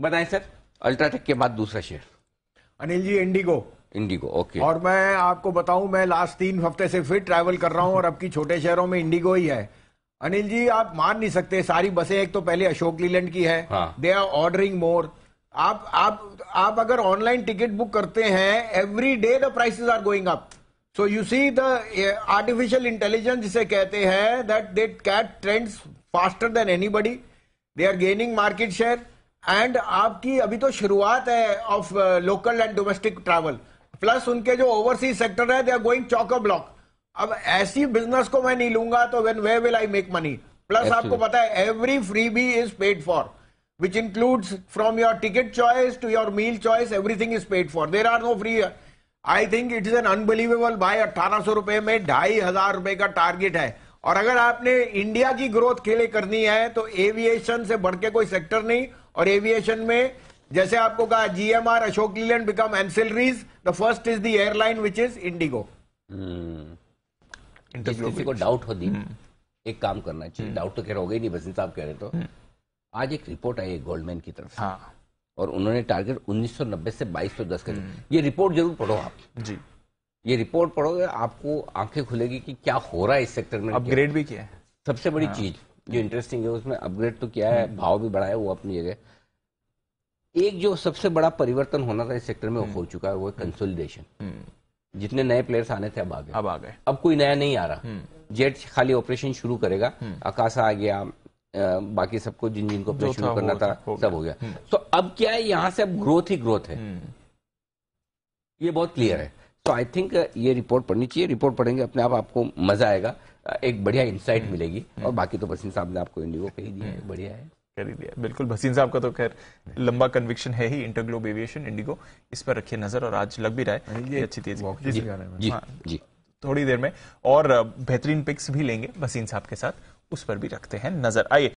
बताएं sir UltraTech के बाद दूसरा शेयर अनिल जी इंडिगो इंडिगो ओके और मैं आपको बताऊं मैं लास्ट तीन हफ्ते से फिर ट्रैवल कर रहा हूं और अब की छोटे शहरों में इंडिगो ही है अनिल जी आप मान नहीं सकते सारी बसें एक तो पहले अशोक लीलैंड की है दे आर ऑर्डरिंग मोर आप आप आप अगर ऑनलाइन टिकट बुक करते हैं every day the prices are going up so you see the artificial intelligence जिसे कहते हैं that they cut trends faster than buddy they are gaining market share and आपकी अभी तो शुरुआत है of local and domestic travel plus उनके जो ओवरसीज सेक्टर है they are going chock block अब ऐसी बिजनेस को मैं नहीं लूंगा तो when we will I make money plus आपको पता है every freebie is paid for which includes from your ticket choice to your meal choice everything is paid for there are no free I think it is an unbelievable भाई अट्ठारह सौ रुपए में ढाई हजार रुपए का टारगेट है और अगर आपने इंडिया की ग्रोथ के लिए करनी है तो एविएशन से बढ़ के कोई सेक्टर नहीं और एविएशन में जैसे आपको कहा GMR Ashok Leyland become ancillaries the first is the airline which is IndiGo किसी को डाउट हो दी hmm. एक काम करना चाहिए डाउट hmm. तो रहे हो गई नहीं वसीम साहब कह रहे तो hmm. आज एक रिपोर्ट आई है गोल्डमैन की तरफ से हाँ। और उन्होंने टारगेट 1990 से 2210 कर ये रिपोर्ट जरूर पढ़ो आप जी ये रिपोर्ट पढ़ोगे आपको आंखें खुलेगी कि क्या हो रहा है इस सेक्टर में अपग्रेड भी किया है सबसे बड़ी हाँ। चीज जो इंटरेस्टिंग है उसमें अपग्रेड तो किया है हम्म। भाव भी बढ़ाया वो अपनी जगह एक जो सबसे बड़ा परिवर्तन होना था इस सेक्टर में हम्म। हो चुका है वो कंसोलिडेशन हम्म। जितने नए प्लेयर्स आने थे अब आ गए अब आ गए अब कोई नया नहीं आ रहा जेट खाली ऑपरेशन शुरू करेगा आकाशा आ गया बाकी सबको जिन जिनको ऑपरेशन शुरू करना था सब हो गया तो अब क्या है यहाँ से अब ग्रोथ ही ग्रोथ है ये बहुत क्लियर है तो आई थिंक ये रिपोर्ट पढ़नी चाहिए रिपोर्ट पढ़ेंगे अपने आप आपको मजा आएगा uh, एक बढ़िया इंसाइट हम्म। मिलेगी हम्म। और बाकी तो भसीन साहब ने आपको इंडिगो कही दिया है हम्म। बढ़िया है ही दिया बिल्कुल भसीन साहब का तो खैर लंबा कन्विक्शन है ही इंटरग्लोब एविएशन इंडिगो इस पर रखिए नजर और आज लग भी रहा है ये अच्छी तेजी हाँ। जी थोड़ी देर में और uh, बेहतरीन पिक्स भी लेंगे भसीन साहब के साथ उस पर भी रखते हैं नजर आइए